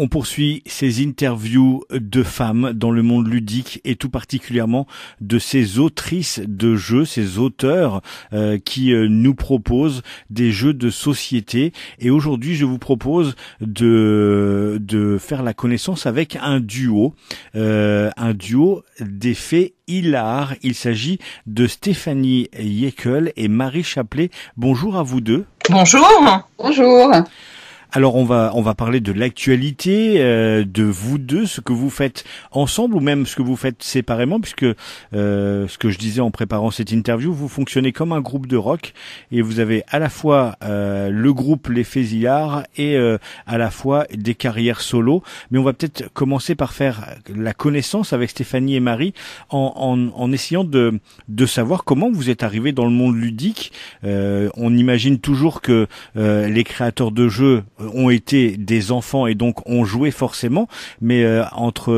On poursuit ces interviews de femmes dans le monde ludique et tout particulièrement de ces autrices de jeux, ces auteurs euh, qui euh, nous proposent des jeux de société. Et aujourd'hui, je vous propose de, de faire la connaissance avec un duo, euh, un duo d'effets hilar. Il s'agit de Stéphanie Yekel et Marie Chaplet. Bonjour à vous deux. Bonjour. Bonjour. Alors on va on va parler de l'actualité euh, de vous deux, ce que vous faites ensemble ou même ce que vous faites séparément, puisque euh, ce que je disais en préparant cette interview, vous fonctionnez comme un groupe de rock et vous avez à la fois euh, le groupe Les Faisillards, et à la fois des carrières solo. Mais on va peut-être commencer par faire la connaissance avec Stéphanie et Marie en, en, en essayant de de savoir comment vous êtes arrivés dans le monde ludique. on imagine toujours que les créateurs de jeux euh, ont été des enfants et donc ont joué forcément, mais euh, entre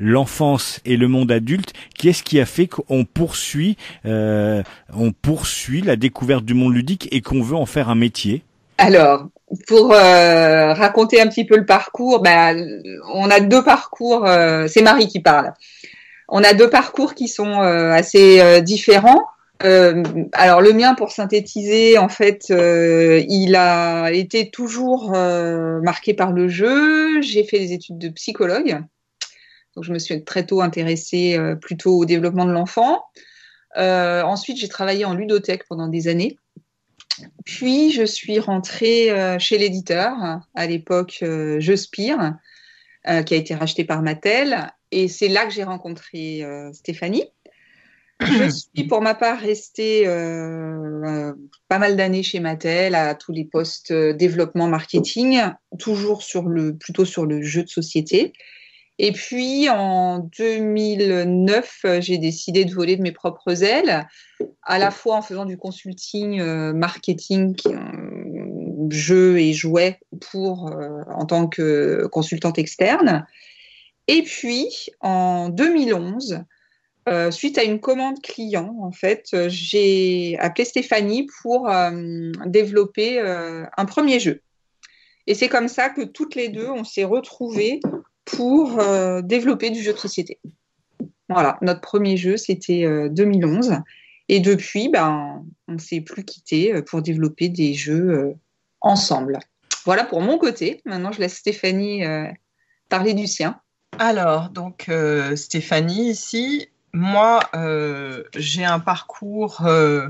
l'enfance et le monde adulte, qu'est-ce qui a fait qu'on poursuit, euh, on poursuit la découverte du monde ludique et qu'on veut en faire un métier Alors, pour raconter un petit peu le parcours, ben, on a deux parcours. c'est Marie qui parle. On a deux parcours qui sont assez différents. Euh, alors le mien, pour synthétiser, en fait, euh, il a été toujours euh, marqué par le jeu. J'ai fait des études de psychologue, donc je me suis très tôt intéressée plutôt au développement de l'enfant. ensuite, j'ai travaillé en ludothèque pendant des années. Puis je suis rentrée chez l'éditeur, à l'époque Je Spire, qui a été racheté par Mattel. Et c'est là que j'ai rencontré Stéphanie je suis pour ma part restée euh, euh, pas mal d'années chez Mattel à tous les postes euh, développement marketing, toujours sur le, plutôt sur le jeu de société. Et puis en 2009, j'ai décidé de voler de mes propres ailes, à la fois en faisant du consulting marketing, jeu et jouets pour en tant que consultante externe. Et puis en 2011, euh, suite à une commande client, en fait, euh, j'ai appelé Stéphanie pour euh, développer un premier jeu. Et c'est comme ça que toutes les deux, on s'est retrouvées pour développer du jeu de société. Voilà, notre premier jeu, c'était 2011. Et depuis, ben, on ne s'est plus quitté pour développer des jeux ensemble. Voilà pour mon côté. Maintenant, je laisse Stéphanie parler du sien. Alors, donc Stéphanie ici, moi, euh, j'ai un parcours euh,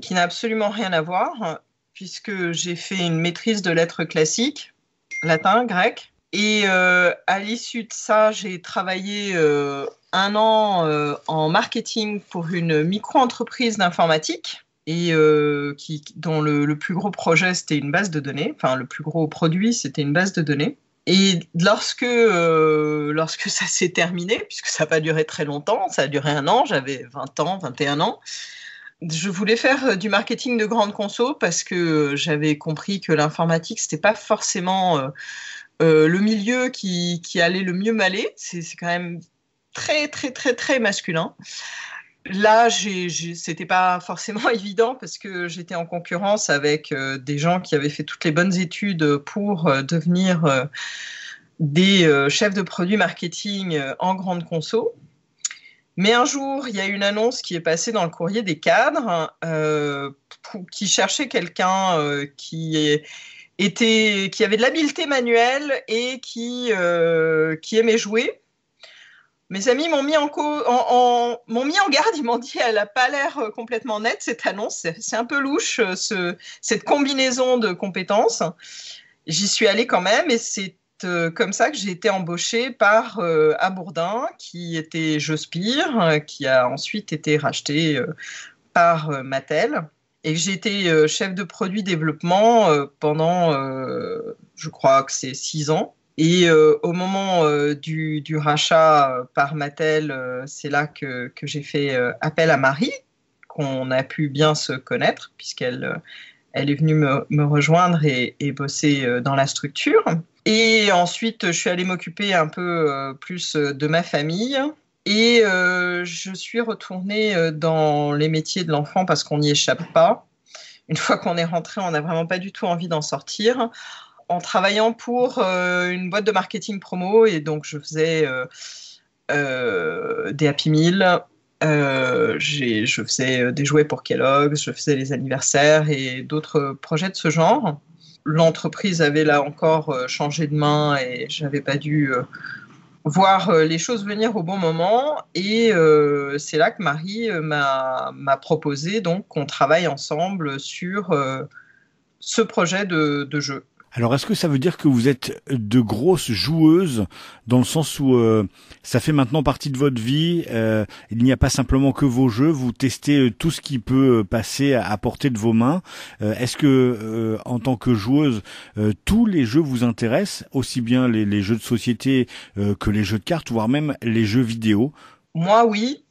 qui n'a absolument rien à voir, puisque j'ai fait une maîtrise de lettres classiques, latin, grec. Et euh, à l'issue de ça, j'ai travaillé un an en marketing pour une micro-entreprise d'informatique et dont le, plus gros projet c'était une base de données, enfin le plus gros produit c'était une base de données. Et lorsque, euh, lorsque ça s'est terminé, puisque ça n'a pas duré très longtemps, ça a duré un an, j'avais 20 ans, 21 ans, je voulais faire euh, du marketing de grande conso parce que euh, j'avais compris que l'informatique, c'était pas forcément le milieu qui, qui, allait le mieux m'aller. C'est quand même très, très, très, très masculin. Là, ce n'était pas forcément évident parce que j'étais en concurrence avec euh, des gens qui avaient fait toutes les bonnes études pour euh, devenir euh, des chefs de produits marketing en grande conso. Mais un jour, il y a une annonce qui est passée dans le courrier des cadres qui cherchait quelqu'un qui qui avait de l'habileté manuelle et qui aimait jouer mes amis m'ont mis en, en, mis en garde, ils m'ont dit elle n'a pas l'air euh, complètement nette cette annonce, c'est, un peu louche euh, ce, cette combinaison de compétences. J'y suis allée quand même et c'est euh, comme ça que j'ai été embauchée par Abourdin qui était Jospire, qui a ensuite été racheté par Mattel et j'ai été chef de produit développement pendant, je crois que c'est six ans. Et euh, au moment euh, du, rachat euh, par Mattel, c'est là que, j'ai fait appel à Marie, qu'on a pu bien se connaître, puisqu'elle elle est venue me, rejoindre et, et, bosser dans la structure. Et ensuite, je suis allée m'occuper un peu plus de ma famille. Et je suis retournée dans les métiers de l'enfant parce qu'on n'y échappe pas. Une fois qu'on est rentré, on n'a vraiment pas du tout envie d'en sortir en travaillant pour euh, une boîte de marketing promo et donc je faisais euh, euh, des Happy Meal, je faisais des jouets pour Kellogg's, je faisais les anniversaires et d'autres projets de ce genre. L'entreprise avait là encore changé de main et j'avais pas dû voir les choses venir au bon moment. Et c'est là que Marie m'a proposé donc qu'on travaille ensemble sur ce projet de jeu. Alors est-ce que ça veut dire que vous êtes de grosses joueuses dans le sens où euh, ça fait maintenant partie de votre vie, euh, il n'y a pas simplement que vos jeux, vous testez euh, tout ce qui peut passer à, portée de vos mains. est-ce que en tant que joueuse, tous les jeux vous intéressent, aussi bien les, les jeux de société que les jeux de cartes, voire même les jeux vidéo Moi oui,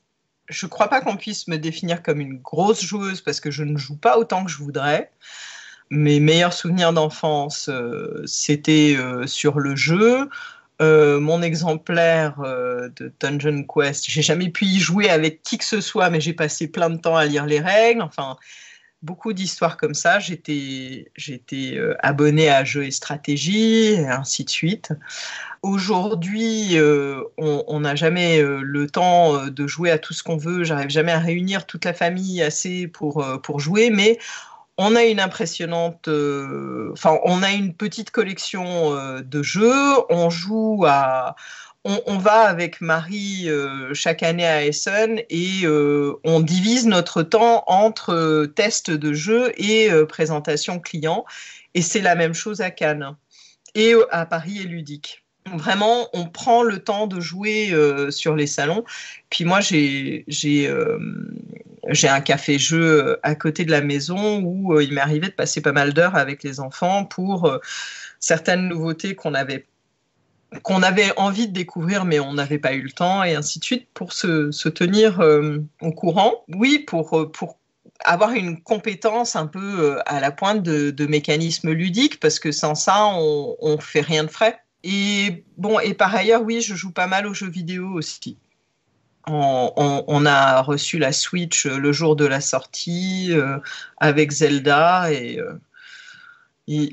je crois pas qu'on puisse me définir comme une grosse joueuse parce que je ne joue pas autant que je voudrais mes meilleurs souvenirs d'enfance, euh, c'était euh, sur le jeu. Euh, mon exemplaire de Dungeon Quest. J'ai jamais pu y jouer avec qui que ce soit, mais j'ai passé plein de temps à lire les règles. Enfin, beaucoup d'histoires comme ça. J'étais, j'étais abonné à Jeux et Stratégie, et ainsi de suite. Aujourd'hui, on n'a jamais le temps de jouer à tout ce qu'on veut. J'arrive jamais à réunir toute la famille assez pour, pour jouer, mais on a une impressionnante, euh, enfin, on a une petite collection euh, de jeux. On joue à, on, va avec Marie euh, chaque année à Essen et on divise notre temps entre tests de jeux et présentation client. Et c'est la même chose à Cannes et à Paris et Ludique. Vraiment, on prend le temps de jouer sur les salons. Puis moi, j'ai j'ai un café-jeu euh, à côté de la maison où euh, il m'est arrivé de passer pas mal d'heures avec les enfants pour euh, certaines nouveautés qu'on avait qu'on avait envie de découvrir mais on n'avait pas eu le temps et ainsi de suite pour se, tenir au courant. Oui, pour, pour avoir une compétence un peu à la pointe de, de mécanismes ludiques parce que sans ça, on ne fait rien de frais. Et bon, et par ailleurs, oui, je joue pas mal aux jeux vidéo aussi on, a reçu la Switch euh, le jour de la sortie euh, avec Zelda et, euh,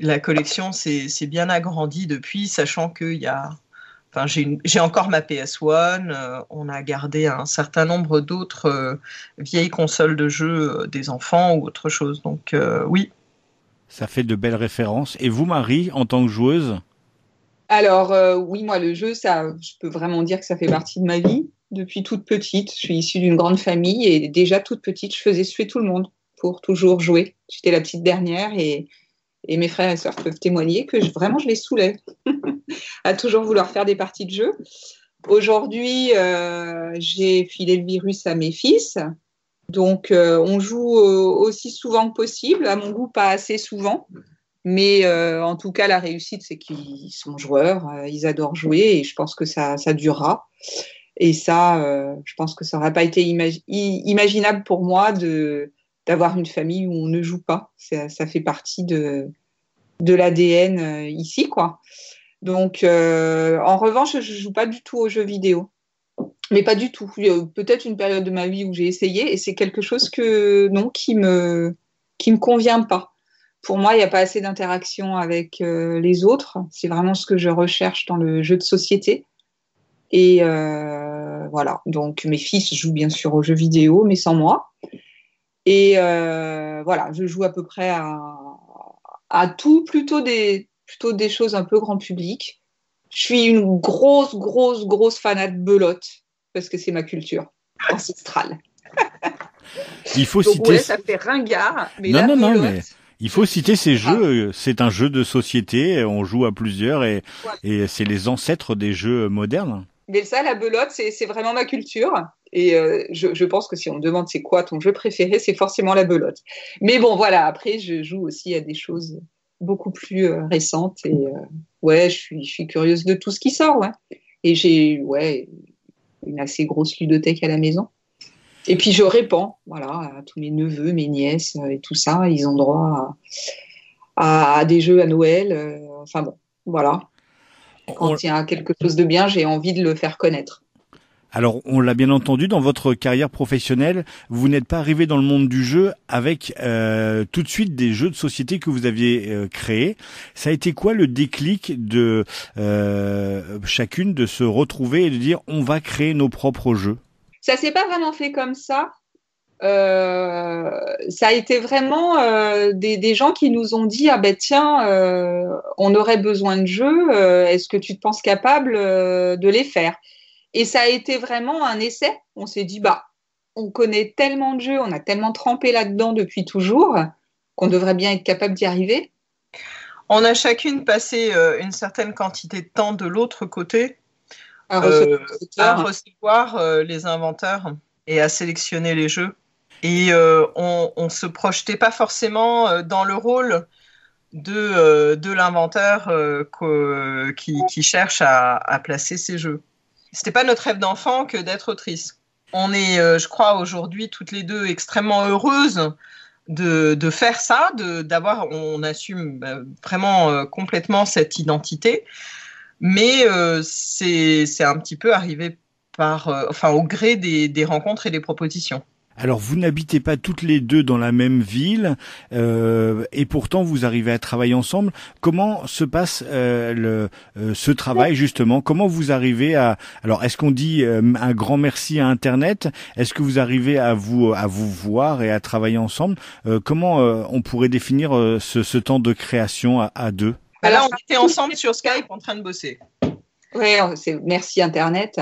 la collection s'est bien agrandie depuis, sachant que y enfin, j'ai encore ma PS1, on a gardé un certain nombre d'autres vieilles consoles de jeux des enfants ou autre chose. Donc oui. Ça fait de belles références. Et vous, Marie, en tant que joueuse alors oui, moi le jeu, ça, je peux vraiment dire que ça fait partie de ma vie depuis toute petite. Je suis issue d'une grande famille et déjà toute petite, je faisais suer tout le monde pour toujours jouer. J'étais la petite dernière et, mes frères et sœurs peuvent témoigner que vraiment je les saoulais à toujours vouloir faire des parties de jeu. Aujourd'hui, euh, j'ai filé le virus à mes fils. Donc, euh, on joue euh, aussi souvent que possible. À mon goût, pas assez souvent. Mais en tout cas, la réussite, c'est qu'ils sont joueurs, ils adorent jouer et je pense que ça, ça durera. Et ça, euh, je pense que ça n'aurait pas été imaginable pour moi d'avoir une famille où on ne joue pas. Ça, fait partie de, l'ADN euh, ici, quoi. Donc, euh, en revanche, je ne joue pas du tout aux jeux vidéo. Mais pas du tout. Peut-être une période de ma vie où j'ai essayé et c'est quelque chose que non qui me me convient pas. Pour moi, il n'y a pas assez d'interaction avec les autres. C'est vraiment ce que je recherche dans le jeu de société. Et euh, voilà, donc mes fils jouent bien sûr aux jeux vidéo, mais sans moi. Et euh, voilà, je joue à peu près à, tout, plutôt des, plutôt des choses un peu grand public. Je suis une grosse, grosse, grosse fanate belote, parce que c'est ma culture ancestrale. Il faut citer. ça fait ringard, mais non, non, non, mais... Il faut citer ces jeux. C'est un jeu de société. On joue à plusieurs et, et c'est les ancêtres des jeux modernes. Mais ça, la belote, c'est vraiment ma culture. Et euh, je, pense que si on me demande c'est quoi ton jeu préféré, c'est forcément la belote. Mais bon, voilà, après, je joue aussi à des choses beaucoup plus euh, récentes. Et euh, ouais, je suis, curieuse de tout ce qui sort. Et j'ai ouais, une assez grosse ludothèque à la maison. Et puis je répands, voilà, à tous mes neveux, mes nièces et tout ça. Ils ont droit à des jeux à Noël. enfin bon, voilà. Quand il y a quelque chose de bien, j'ai envie de le faire connaître. Alors, on l'a bien entendu, dans votre carrière professionnelle, vous n'êtes pas arrivé dans le monde du jeu avec euh, tout de suite des jeux de société que vous aviez euh, créés. Ça a été quoi le déclic de euh, chacune de se retrouver et de dire on va créer nos propres jeux Ça s'est pas vraiment fait comme ça. Euh, ça a été vraiment euh, des, gens qui nous ont dit ah ben tiens euh, on aurait besoin de jeux est-ce que tu te penses capable de les faire et ça a été vraiment un essai on s'est dit bah on connaît tellement de jeux on a tellement trempé là-dedans depuis toujours qu'on devrait bien être capable d'y arriver on a chacune passé une certaine quantité de temps de l'autre côté à à recevoir les inventeurs et à sélectionner les jeux et euh, on ne se projetait pas forcément euh, dans le rôle de, euh, de l'inventeur qui, cherche à, placer ses jeux. C'était pas notre rêve d'enfant que d'être autrice. On est, je crois, aujourd'hui toutes les deux extrêmement heureuses de, faire ça, d'avoir, on assume bah, vraiment complètement cette identité, mais c'est un petit peu arrivé par, enfin, au gré des rencontres et des propositions. Alors vous n'habitez pas toutes les deux dans la même ville euh, et pourtant vous arrivez à travailler ensemble. Comment se passe euh, le, euh, ce travail justement Comment vous arrivez à Alors est-ce qu'on dit un grand merci à Internet Est-ce que vous arrivez à vous à vous voir et à travailler ensemble Comment on pourrait définir ce, temps de création à, deux Là on était ensemble sur Skype en train de bosser c'est merci Internet.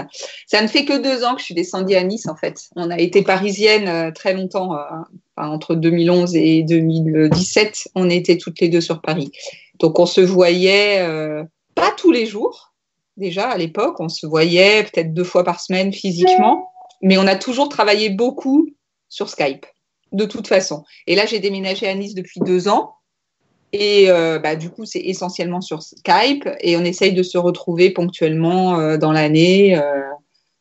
Ça ne fait que deux ans que je suis descendue à Nice, en fait. On a été parisienne euh, très longtemps, euh, entre 2011 et 2017. On était toutes les deux sur Paris. Donc, on se voyait euh, pas tous les jours. Déjà, à l'époque, on se voyait peut-être deux fois par semaine physiquement. Mais on a toujours travaillé beaucoup sur Skype, de toute façon. Et là, j'ai déménagé à Nice depuis deux ans. Et euh, bah, du coup, c'est essentiellement sur Skype et on essaye de se retrouver ponctuellement euh, dans l'année, euh,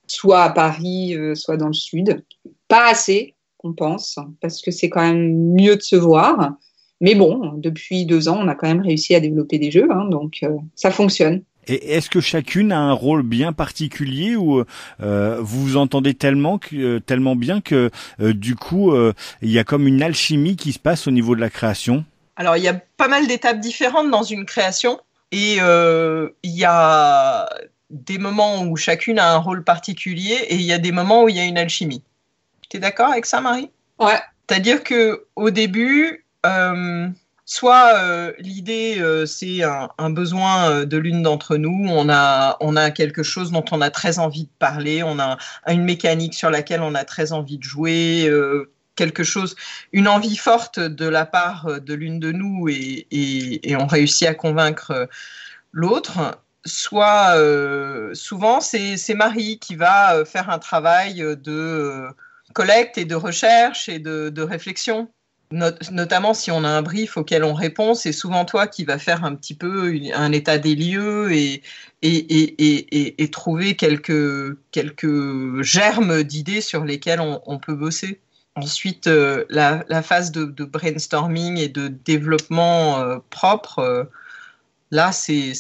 soit à Paris, soit dans le sud. Pas assez, on pense, parce que c'est quand même mieux de se voir. Mais bon, depuis deux ans, on a quand même réussi à développer des jeux, hein, donc ça fonctionne. Et est-ce que chacune a un rôle bien particulier ou vous vous entendez tellement tellement bien que du coup il y a comme une alchimie qui se passe au niveau de la création alors, il y a pas mal d'étapes différentes dans une création et euh, il y a des moments où chacune a un rôle particulier et il y a des moments où il y a une alchimie. Tu es d'accord avec ça, Marie Ouais. C'est-à-dire que au début, euh, soit euh, l'idée c'est un, besoin de l'une d'entre nous, on a, on a quelque chose dont on a très envie de parler, on a une mécanique sur laquelle on a très envie de jouer, quelque chose, une envie forte de la part euh, de l'une de nous et, on réussit à convaincre euh, l'autre. Soit euh, souvent c'est Marie qui va faire un travail de collecte et de recherche et de, réflexion. notamment si on a un brief auquel on répond, c'est souvent toi qui va faire un petit peu un état des lieux et, et trouver quelques, quelques germes d'idées sur lesquelles on peut bosser. Ensuite, euh, la, phase de, brainstorming et de développement euh, propre, euh, là, c'est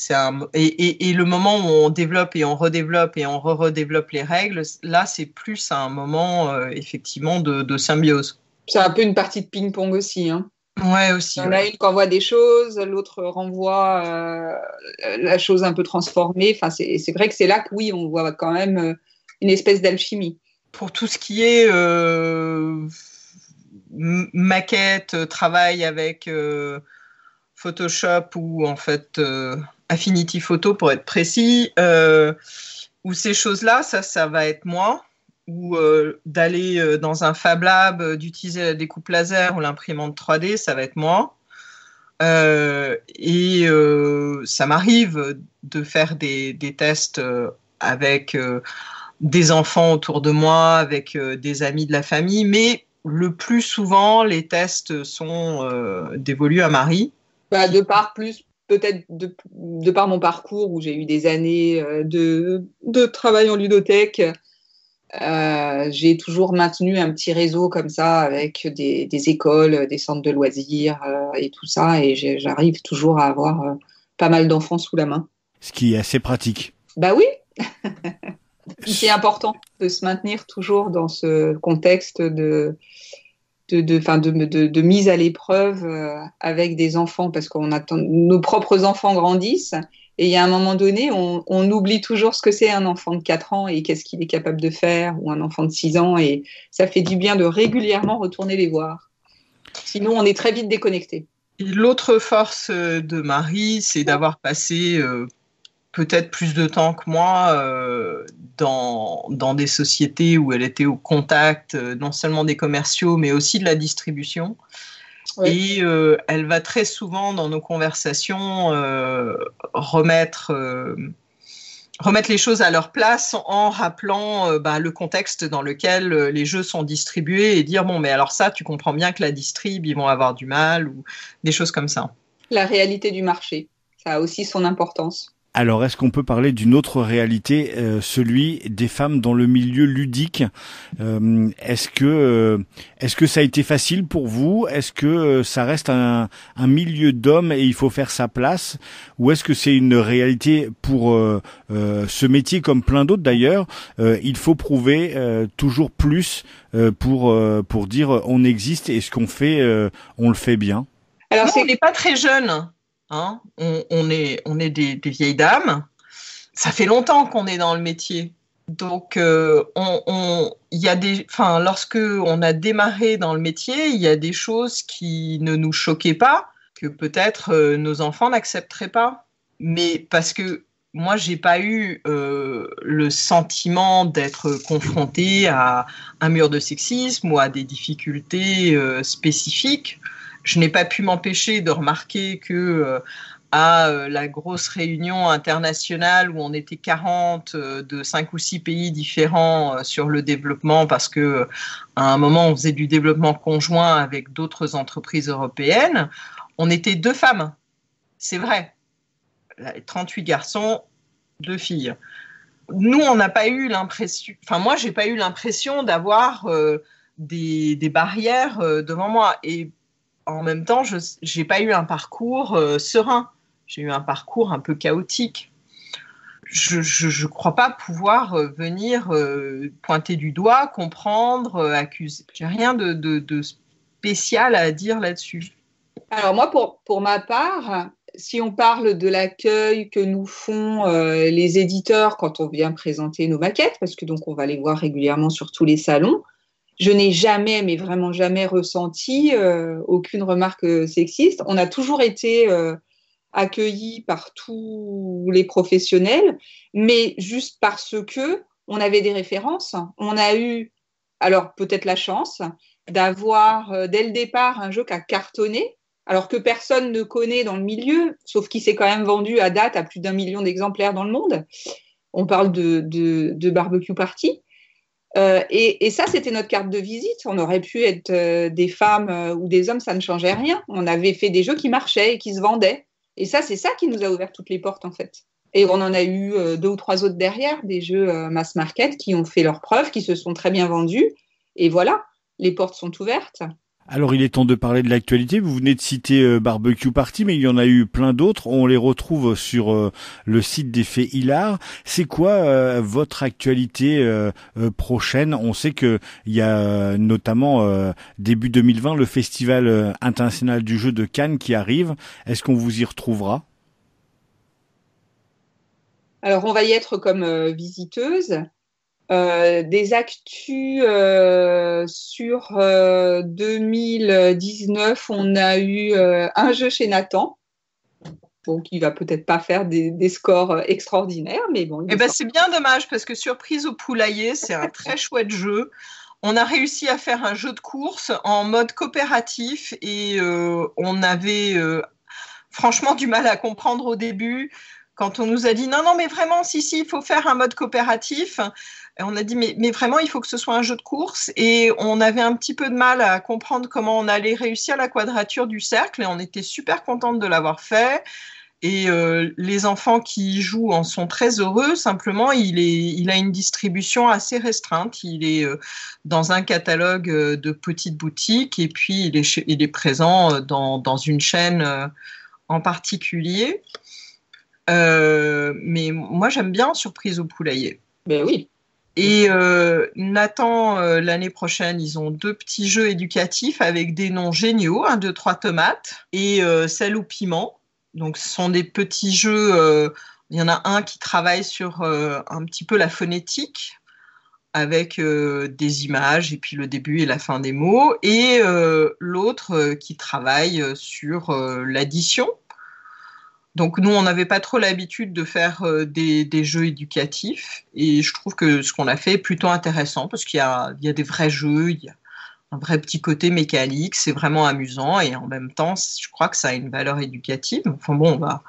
Et, le moment où on développe et on redéveloppe et on redéveloppe les règles, là, c'est plus un moment, effectivement, de, symbiose. C'est un peu une partie de ping-pong aussi. Hein. Ouais, aussi. On a une qui envoie des choses, l'autre renvoie la chose un peu transformée. Enfin, c'est vrai que c'est là que, oui, on voit quand même une espèce d'alchimie pour tout ce qui est euh, maquette, euh, travail avec euh, Photoshop ou en fait Affinity Photo pour être précis, ou ces choses-là, ça, ça va être moi ou d'aller dans un Fab Lab, d'utiliser la découpe laser ou l'imprimante 3D, ça va être moi. et ça m'arrive de faire des tests avec des enfants autour de moi, avec euh, des amis de la famille, mais le plus souvent, les tests sont euh, dévolus à Marie. Bah, de par plus peut-être de, par mon parcours où j'ai eu des années euh, de, de travail en ludothèque, j'ai toujours maintenu un petit réseau comme ça avec des, écoles, des centres de loisirs et tout ça. Et j'arrive toujours à avoir pas mal d'enfants sous la main. Ce qui est assez pratique. Bah oui. C'est important de se maintenir toujours dans ce contexte de, de, de, de, mise à l'épreuve euh, avec des enfants, parce qu'on nos propres enfants grandissent, et il y a un moment donné, on, oublie toujours ce que c'est un enfant de 4 ans et qu'est-ce qu'il est capable de faire, ou un enfant de 6 ans, et ça fait du bien de régulièrement retourner les voir. Sinon, on est très vite déconnecté. L'autre force euh, de Marie, c'est d'avoir passé euh, peut-être plus de temps que moi euh, dans, dans, des sociétés où elle était au contact euh, non seulement des commerciaux mais aussi de la distribution. Et euh, elle va très souvent dans nos conversations remettre, remettre les choses à leur place en rappelant bah, le contexte dans lequel les jeux sont distribués et dire bon mais alors ça tu comprends bien que la distrib ils vont avoir du mal ou des choses comme ça. La réalité du marché, ça a aussi son importance. Alors, est-ce qu'on peut parler d'une autre réalité, euh, celui des femmes dans le milieu ludique euh, Est-ce que euh, est-ce que ça a été facile pour vous Est-ce que ça reste un, un milieu d'hommes et il faut faire sa place Ou est-ce que c'est une réalité pour ce métier comme plein d'autres d'ailleurs Il faut prouver toujours plus pour pour dire on existe et ce qu'on fait, on le fait bien. Alors, c'est n'est pas très jeune Hein. on, est, des, vieilles dames. Ça fait longtemps qu'on est dans le métier. Donc, lorsqu'on euh, y a des, lorsque on a démarré dans le métier, il y a des choses qui ne nous choquaient pas, que peut-être euh, nos enfants n'accepteraient pas. Mais parce que moi, j'ai pas eu euh, le sentiment d'être confrontée à un mur de sexisme ou à des difficultés spécifiques je n'ai pas pu m'empêcher de remarquer que euh, à euh, la grosse réunion internationale où on était 40 euh, de 5 ou 6 pays différents sur le développement parce que à un moment on faisait du développement conjoint avec d'autres entreprises européennes, on était deux femmes. C'est vrai. 38 garçons, deux filles. Nous, on n'a pas eu l'impression, enfin moi, j'ai pas eu l'impression d'avoir des, des, barrières devant moi. Et en même temps, je n'ai pas eu un parcours euh, serein. J'ai eu un parcours un peu chaotique. Je ne crois pas pouvoir euh, venir euh, pointer du doigt, comprendre, accuser. J'ai rien de, de, spécial à dire là-dessus. Alors moi, pour, pour, ma part, si on parle de l'accueil que nous font les éditeurs quand on vient présenter nos maquettes, parce que donc on va les voir régulièrement sur tous les salons, je n'ai jamais, mais vraiment jamais ressenti euh, aucune remarque euh, sexiste. On a toujours été euh, accueillis par tous les professionnels, mais juste parce que on avait des références. On a eu, alors peut-être la chance d'avoir dès le départ un jeu qui a cartonné, alors que personne ne connaît dans le milieu, sauf qu'il s'est quand même vendu à date à plus d'un million d'exemplaires dans le monde. On parle de barbecue party. Euh, et, ça, c'était notre carte de visite. On aurait pu être euh, des femmes euh, ou des hommes, ça ne changeait rien. On avait fait des jeux qui marchaient et qui se vendaient. Et ça, c'est ça qui nous a ouvert toutes les portes, en fait. Et on en a eu deux ou trois autres derrière, des jeux mass market qui ont fait leurs preuves, qui se sont très bien vendus. Et voilà, les portes sont ouvertes. Alors il est temps de parler de l'actualité. Vous venez de citer euh, Barbecue Party, mais il y en a eu plein d'autres. On les retrouve sur euh, le site des Faits Hilar. C'est quoi euh, votre actualité prochaine On sait qu'il y a notamment début 2020 le Festival international du jeu de Cannes qui arrive. Est-ce qu'on vous y retrouvera Alors on va y être comme visiteuse. Euh, des actus euh, sur 2019, euh, on a eu un jeu chez Nathan. Donc, il va peut-être pas faire des, scores extraordinaires, mais bon. Eh ben, c'est bien dommage parce que Surprise au poulailler, c'est un très chouette jeu. On a réussi à faire un jeu de course en mode coopératif et on avait franchement du mal à comprendre au début quand on nous a dit non, non, mais vraiment, si, si, il faut faire un mode coopératif on a dit mais, mais, vraiment il faut que ce soit un jeu de course et on avait un petit peu de mal à comprendre comment on allait réussir la quadrature du cercle et on était super contente de l'avoir fait et euh, les enfants qui y jouent en sont très heureux simplement il, est, il a une distribution assez restreinte il est euh, dans un catalogue euh, de petites boutiques et puis il est, il est présent dans, dans, une chaîne en particulier mais moi j'aime bien surprise au poulailler ben oui et euh, Nathan, euh, l'année prochaine, ils ont deux petits jeux éducatifs avec des noms géniaux, un, deux, trois tomates et euh, sel ou piment. Donc ce sont des petits jeux, euh, il y en a un qui travaille sur un petit peu la phonétique avec des images et puis le début et la fin des mots, et l'autre qui travaille sur l'addition donc nous, on n'avait pas trop l'habitude de faire euh, des, jeux éducatifs et je trouve que ce qu'on a fait est plutôt intéressant parce qu'il y, a, des vrais jeux, il y a un vrai petit côté mécanique, c'est vraiment amusant et en même temps, je crois que ça a une valeur éducative. Enfin bon, on va...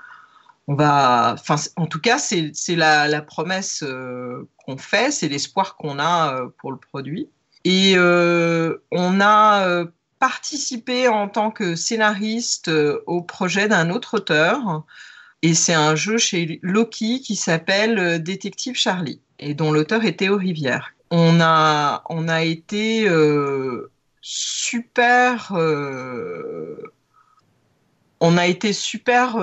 On va enfin, en tout cas, c'est la, promesse euh, qu'on fait, c'est l'espoir qu'on a euh, pour le produit. Et on a participer en tant que scénariste euh, au projet d'un autre auteur. Et c'est un jeu chez Loki qui s'appelle euh, Détective Charlie et dont l'auteur est Théo Rivière. On a, on a été euh, super. charmés, on a été super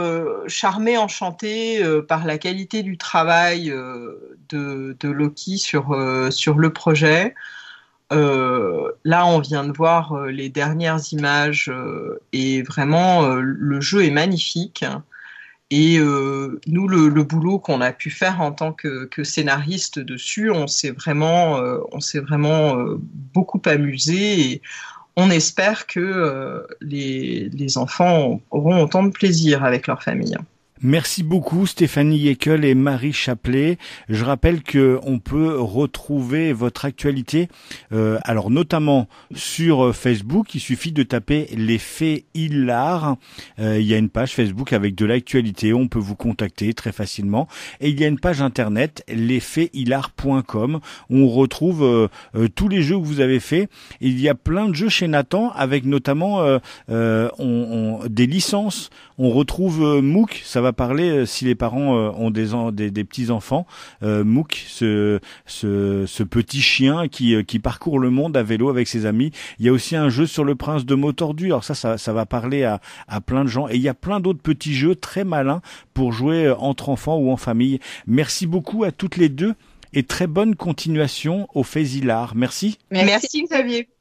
charmé, enchanté par la qualité du travail de, de, Loki sur, sur le projet. Euh, là, on vient de voir euh, les dernières images euh, et vraiment, le jeu est magnifique. Et nous, le, boulot qu'on a pu faire en tant que, scénariste dessus, on s'est vraiment, beaucoup amusé et on espère que les enfants auront autant de plaisir avec leur famille. Merci beaucoup Stéphanie Yekel et Marie Chaplet. Je rappelle que on peut retrouver votre actualité, euh, alors notamment sur euh, Facebook. Il suffit de taper l'effet Hilar. Euh, il y a une page Facebook avec de l'actualité. On peut vous contacter très facilement. Et il y a une page internet où On retrouve tous les jeux que vous avez faits. Il y a plein de jeux chez Nathan avec notamment des licences. On retrouve MOOC. Ça va parler euh, si les parents euh, ont des, des, petits enfants. Euh, Mouk, ce, ce, petit chien qui, qui parcourt le monde à vélo avec ses amis. Il y a aussi un jeu sur le prince de mots Alors ça, ça, va parler à, à plein de gens. Et il y a plein d'autres petits jeux très malins pour jouer entre enfants ou en famille. Merci beaucoup à toutes les deux et très bonne continuation au Faisilar. Merci. Merci Xavier.